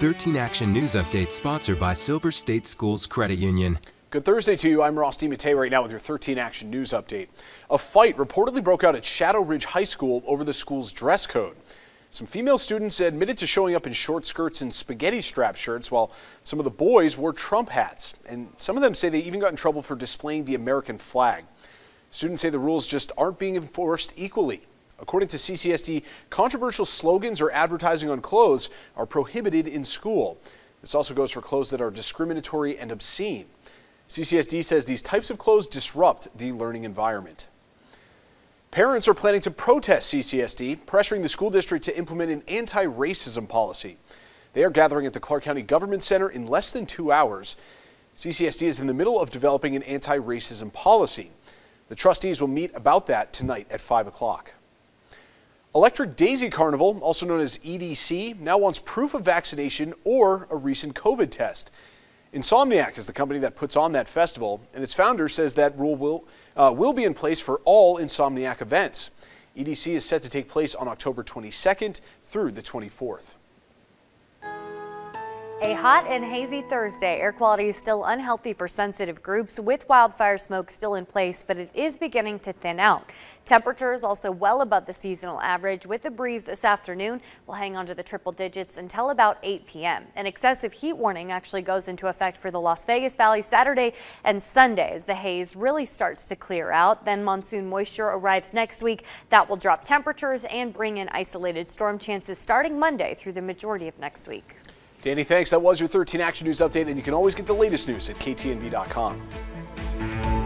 13 Action News Update sponsored by Silver State Schools Credit Union. Good Thursday to you. I'm Ross DiMattei right now with your 13 Action News Update. A fight reportedly broke out at Shadow Ridge High School over the school's dress code. Some female students admitted to showing up in short skirts and spaghetti strap shirts, while some of the boys wore Trump hats. And some of them say they even got in trouble for displaying the American flag. Students say the rules just aren't being enforced equally. According to CCSD, controversial slogans or advertising on clothes are prohibited in school. This also goes for clothes that are discriminatory and obscene. CCSD says these types of clothes disrupt the learning environment. Parents are planning to protest CCSD, pressuring the school district to implement an anti-racism policy. They are gathering at the Clark County Government Center in less than two hours. CCSD is in the middle of developing an anti-racism policy. The trustees will meet about that tonight at 5 o'clock. Electric Daisy Carnival, also known as EDC, now wants proof of vaccination or a recent COVID test. Insomniac is the company that puts on that festival, and its founder says that rule will, uh, will be in place for all Insomniac events. EDC is set to take place on October 22nd through the 24th. A hot and hazy Thursday. Air quality is still unhealthy for sensitive groups with wildfire smoke still in place, but it is beginning to thin out. Temperatures also well above the seasonal average with a breeze this afternoon. We'll hang on to the triple digits until about 8 p.m. An excessive heat warning actually goes into effect for the Las Vegas Valley Saturday and Sunday as the haze really starts to clear out. Then monsoon moisture arrives next week. That will drop temperatures and bring in isolated storm chances starting Monday through the majority of next week. Danny, thanks. That was your 13 Action News update, and you can always get the latest news at ktnv.com.